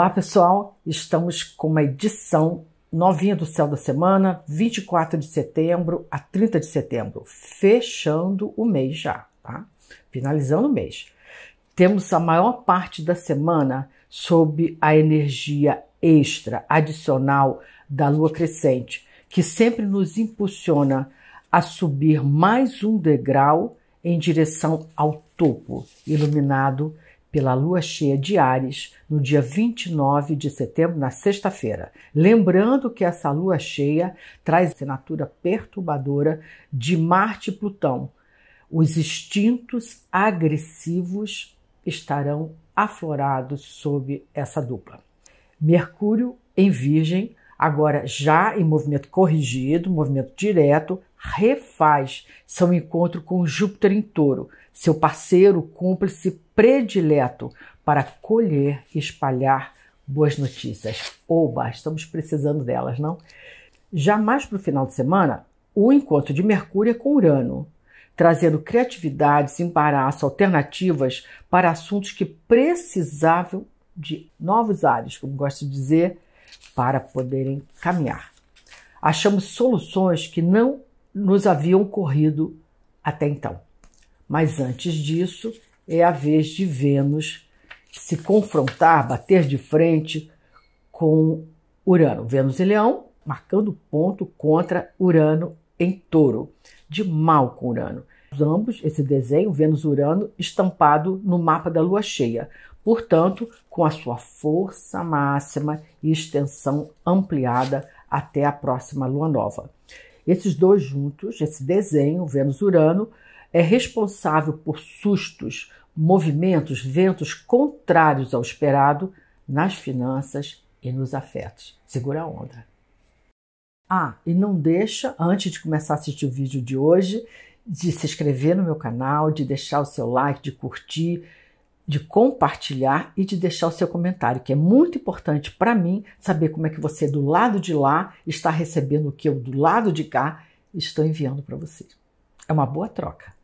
Olá pessoal, estamos com uma edição novinha do Céu da Semana, 24 de setembro a 30 de setembro, fechando o mês já, tá? Finalizando o mês. Temos a maior parte da semana sob a energia extra, adicional da lua crescente, que sempre nos impulsiona a subir mais um degrau em direção ao topo, iluminado pela lua cheia de Ares no dia 29 de setembro, na sexta-feira. Lembrando que essa lua cheia traz a assinatura perturbadora de Marte e Plutão. Os instintos agressivos estarão aflorados sob essa dupla. Mercúrio em Virgem, agora já em movimento corrigido, movimento direto refaz seu encontro com Júpiter em touro, seu parceiro cúmplice predileto, para colher e espalhar boas notícias. Oba, estamos precisando delas, não? Já mais para o final de semana, o encontro de Mercúrio é com Urano, trazendo criatividades, embaraço, alternativas para assuntos que precisavam de novos ares, como gosto de dizer, para poderem caminhar. Achamos soluções que não nos haviam corrido até então. Mas antes disso, é a vez de Vênus se confrontar, bater de frente com Urano. Vênus em Leão, marcando ponto contra Urano em Touro, de mal com Urano. Ambos, esse desenho, Vênus-Urano, estampado no mapa da lua cheia, portanto, com a sua força máxima e extensão ampliada até a próxima lua nova. Esses dois juntos, esse desenho, Vênus-Urano, é responsável por sustos, movimentos, ventos contrários ao esperado nas finanças e nos afetos. Segura a onda. Ah, e não deixa, antes de começar a assistir o vídeo de hoje, de se inscrever no meu canal, de deixar o seu like, de curtir de compartilhar e de deixar o seu comentário, que é muito importante para mim saber como é que você do lado de lá está recebendo o que eu do lado de cá estou enviando para você. É uma boa troca.